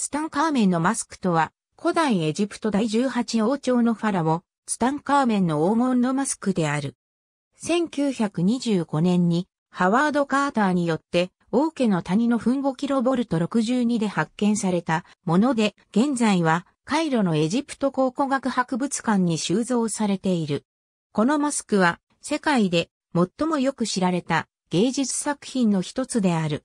ツタンカーメンのマスクとは、古代エジプト第18王朝のファラオ、ツタンカーメンの黄金のマスクである。1925年に、ハワード・カーターによって、王家の谷の墳5キロボルト62で発見されたもので、現在は、カイロのエジプト考古学博物館に収蔵されている。このマスクは、世界で最もよく知られた芸術作品の一つである。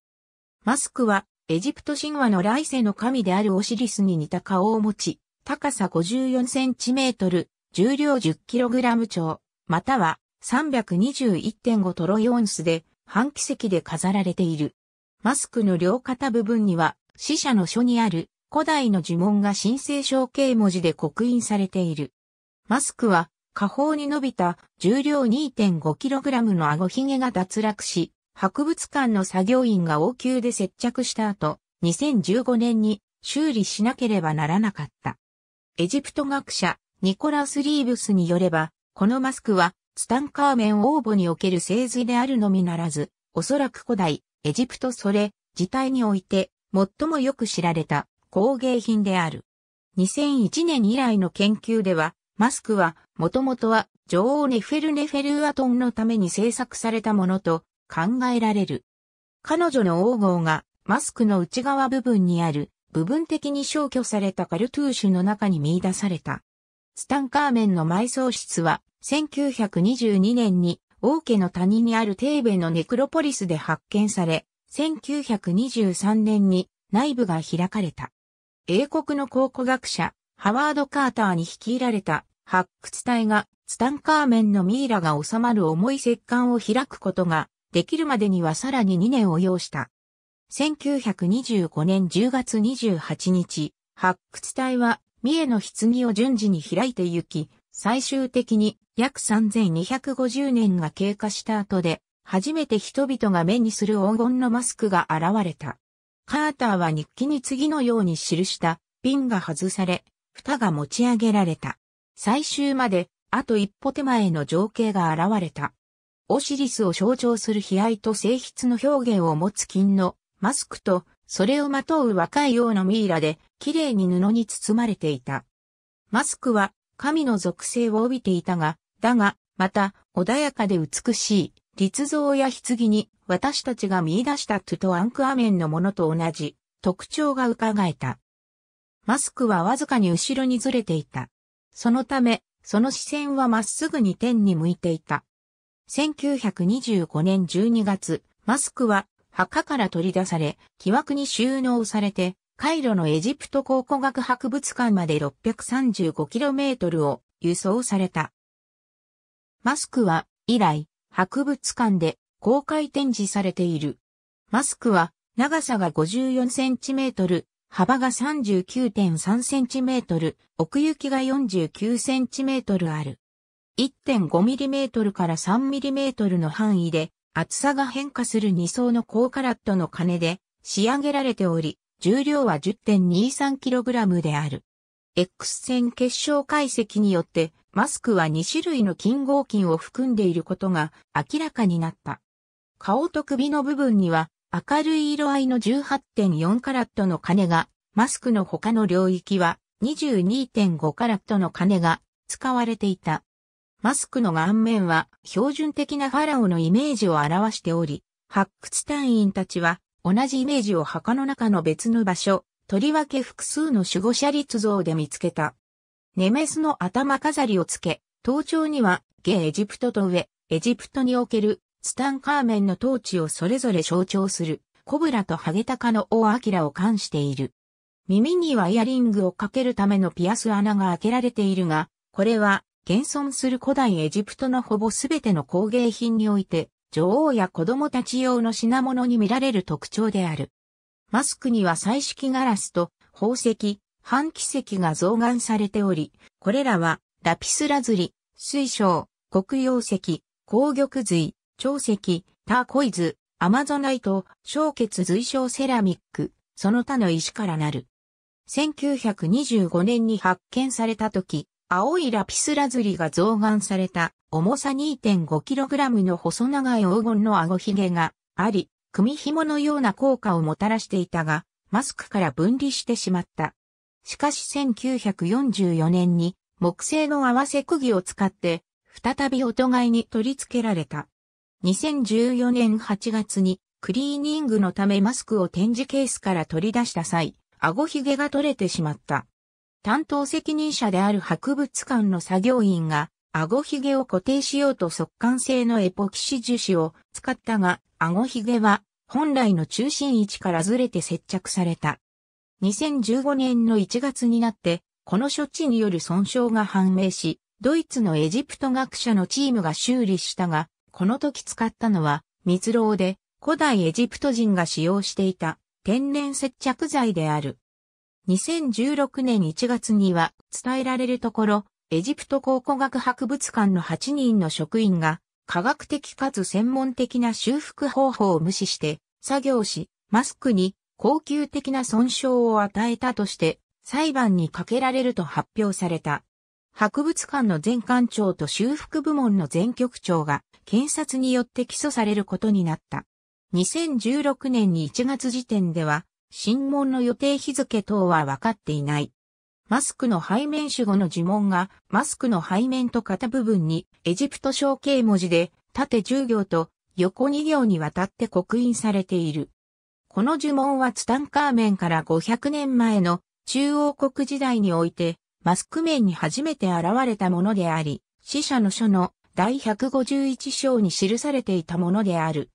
マスクはエジプト神話の来世の神であるオシリスに似た顔を持ち、高さ54センチメートル、重量10キログラム超、または321.5トロイオンスで、半奇跡で飾られている。マスクの両肩部分には、死者の書にある古代の呪文が神聖象形文字で刻印されている。マスクは、下方に伸びた重量 2.5kg の顎ひげが脱落し、博物館の作業員が応急で接着した後、2015年に修理しなければならなかった。エジプト学者、ニコラス・リーブスによれば、このマスクは、ツタンカーメン王母における製図であるのみならず、おそらく古代、エジプトそれ、自体において、最もよく知られた工芸品である。2001年以来の研究では、マスクは、もともとは、女王ネフェルネフェルアトンのために制作されたものと考えられる。彼女の王号がマスクの内側部分にある部分的に消去されたカルトゥーシュの中に見出された。ツタンカーメンの埋葬室は1922年に王家の谷にあるテーベのネクロポリスで発見され、1923年に内部が開かれた。英国の考古学者、ハワード・カーターに率いられた発掘隊がツタンカーメンのミイラが収まる重い石棺を開くことができるまでにはさらに2年を要した。1925年10月28日、発掘隊は三重の棺を順次に開いて行き、最終的に約3250年が経過した後で、初めて人々が目にする黄金のマスクが現れた。カーターは日記に次のように記したピンが外され、蓋が持ち上げられた。最終まで、あと一歩手前の情景が現れた。オシリスを象徴する悲哀と性質の表現を持つ金のマスクと、それをまとう若い王のミイラで、綺麗に布に包まれていた。マスクは、神の属性を帯びていたが、だが、また、穏やかで美しい、立像や棺に、私たちが見出したトゥトアンクアメンのものと同じ、特徴が伺えた。マスクはわずかに後ろにずれていた。そのため、その視線はまっすぐに天に向いていた。1925年12月、マスクは墓から取り出され、木枠に収納されて、カイロのエジプト考古学博物館まで 635km を輸送された。マスクは以来、博物館で公開展示されている。マスクは長さが 54cm、幅が 39.3cm、奥行きが 49cm ある。1.5mm から 3mm の範囲で厚さが変化する2層の高カラットの金で仕上げられており、重量は 10.23kg である。X 線結晶解析によってマスクは2種類の金合金を含んでいることが明らかになった。顔と首の部分には明るい色合いの18.4カラットの金が、マスクの他の領域は22.5カラットの金が使われていた。マスクの顔面は標準的なファラオのイメージを表しており、発掘隊員たちは同じイメージを墓の中の別の場所、とりわけ複数の守護者立像で見つけた。ネメスの頭飾りをつけ、頭頂には、ゲエジプトと上、エジプトにおける、ツタンカーメンの統治をそれぞれ象徴する、コブラとハゲタカの王アキラを冠している。耳にはイヤリングをかけるためのピアス穴が開けられているが、これは現存する古代エジプトのほぼすべての工芸品において、女王や子供たち用の品物に見られる特徴である。マスクには彩色ガラスと宝石、半奇石が増眼されており、これらはラピスラズリ、水晶、黒曜石、紅玉髄、長石、ターコイズ、アマゾナイト、小血髄晶セラミック、その他の石からなる。1925年に発見された時、青いラピスラズリが増眼された重さ 2.5kg の細長い黄金の顎ひげがあり、組紐のような効果をもたらしていたが、マスクから分離してしまった。しかし1944年に木製の合わせ釘を使って再び音買いに取り付けられた。2014年8月にクリーニングのためマスクを展示ケースから取り出した際、顎ひげが取れてしまった。担当責任者である博物館の作業員が、顎ひげを固定しようと速乾性のエポキシ樹脂を使ったが、顎ひげは本来の中心位置からずれて接着された。2015年の1月になって、この処置による損傷が判明し、ドイツのエジプト学者のチームが修理したが、この時使ったのは蜜蝋で古代エジプト人が使用していた天然接着剤である。2016年1月には伝えられるところ、エジプト考古学博物館の8人の職員が科学的かつ専門的な修復方法を無視して作業し、マスクに高級的な損傷を与えたとして裁判にかけられると発表された。博物館の前館長と修復部門の前局長が検察によって起訴されることになった。2016年に1月時点では審問の予定日付等は分かっていない。マスクの背面主語の呪文が、マスクの背面と肩部分に、エジプト象形文字で、縦10行と横2行にわたって刻印されている。この呪文はツタンカーメンから500年前の中央国時代において、マスク面に初めて現れたものであり、死者の書の第151章に記されていたものである。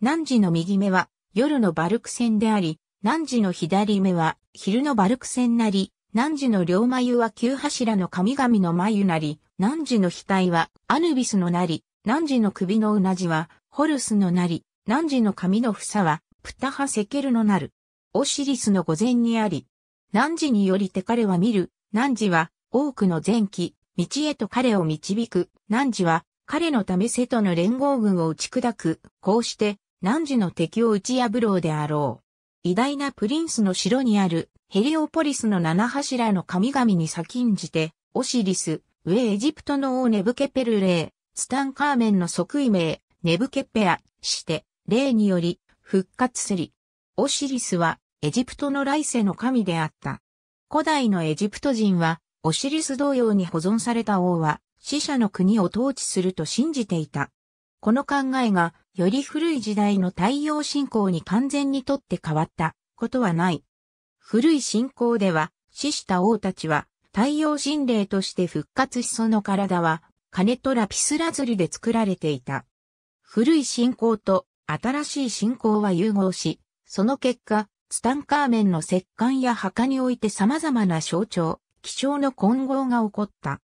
何時の右目は夜のバルク戦であり、汝の左目は昼のバルク戦なり、汝の両眉は旧柱の神々の眉なり、汝の額はアヌビスのなり、汝の首のうなじはホルスのなり、汝の髪の房はプタハセケルのなる。オシリスの御前にあり、汝によりて彼は見る、汝は多くの前期、道へと彼を導く、汝は彼のため瀬戸の連合軍を打ち砕く、こうして汝の敵を打ち破ろうであろう。偉大なプリンスの城にあるヘリオポリスの七柱の神々に先んじて、オシリス、上エジプトの王ネブケペルレー、ツタンカーメンの即位名、ネブケペア、して、霊により、復活すり。オシリスは、エジプトの来世の神であった。古代のエジプト人は、オシリス同様に保存された王は、死者の国を統治すると信じていた。この考えが、より古い時代の太陽信仰に完全にとって変わったことはない。古い信仰では、死した王たちは、太陽神霊として復活しその体は、金とラピスラズリで作られていた。古い信仰と新しい信仰は融合し、その結果、ツタンカーメンの石棺や墓において様々な象徴、気象の混合が起こった。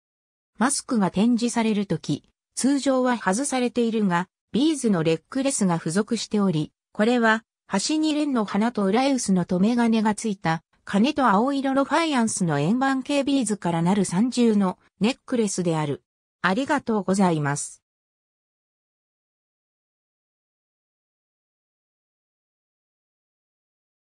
マスクが展示されるとき、通常は外されているが、ビーズのレックレスが付属しており、これは、端に蓮の花と裏薄の留め金がついた、金と青色のファイアンスの円盤系ビーズからなる三重のネックレスである。ありがとうございます。